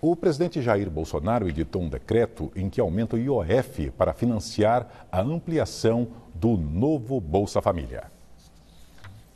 O presidente Jair Bolsonaro editou um decreto em que aumenta o IOF para financiar a ampliação do novo Bolsa Família.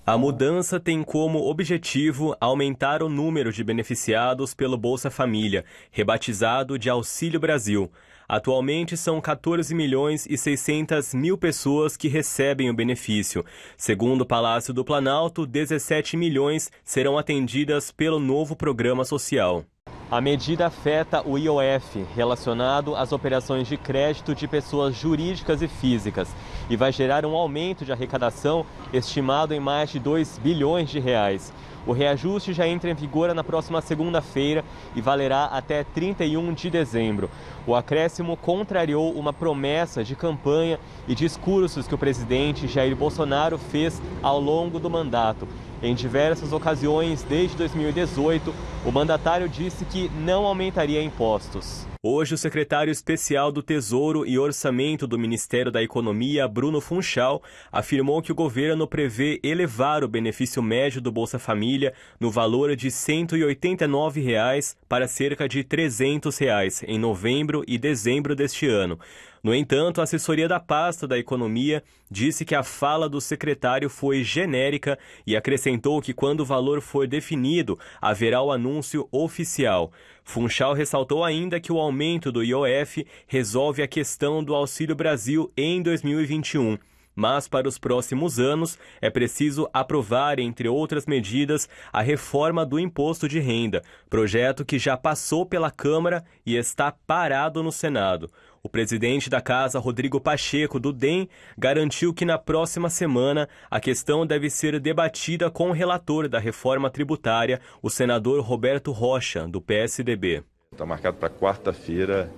A mudança tem como objetivo aumentar o número de beneficiados pelo Bolsa Família, rebatizado de Auxílio Brasil. Atualmente são 14 milhões e 600 mil pessoas que recebem o benefício. Segundo o Palácio do Planalto, 17 milhões serão atendidas pelo novo programa social. A medida afeta o IOF, relacionado às operações de crédito de pessoas jurídicas e físicas, e vai gerar um aumento de arrecadação estimado em mais de 2 bilhões de reais. O reajuste já entra em vigor na próxima segunda-feira e valerá até 31 de dezembro. O acréscimo contrariou uma promessa de campanha e discursos que o presidente Jair Bolsonaro fez ao longo do mandato. Em diversas ocasiões, desde 2018, o mandatário disse que que não aumentaria impostos. Hoje, o secretário especial do Tesouro e Orçamento do Ministério da Economia, Bruno Funchal, afirmou que o governo prevê elevar o benefício médio do Bolsa Família no valor de R$ 189 reais para cerca de R$ 300 reais em novembro e dezembro deste ano. No entanto, a assessoria da pasta da Economia disse que a fala do secretário foi genérica e acrescentou que quando o valor for definido, haverá o anúncio oficial. Funchal ressaltou ainda que o aumento aumento do IOF resolve a questão do Auxílio Brasil em 2021 mas para os próximos anos é preciso aprovar, entre outras medidas, a reforma do imposto de renda, projeto que já passou pela Câmara e está parado no Senado. O presidente da casa, Rodrigo Pacheco, do DEM, garantiu que na próxima semana a questão deve ser debatida com o relator da reforma tributária, o senador Roberto Rocha, do PSDB. Está marcado para quarta-feira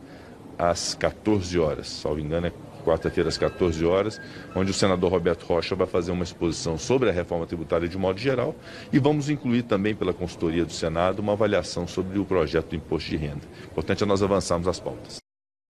às 14 horas, salvo engano é quarta-feira às 14 horas, onde o senador Roberto Rocha vai fazer uma exposição sobre a reforma tributária de modo geral e vamos incluir também pela consultoria do Senado uma avaliação sobre o projeto do imposto de renda. Importante é nós avançarmos as pautas.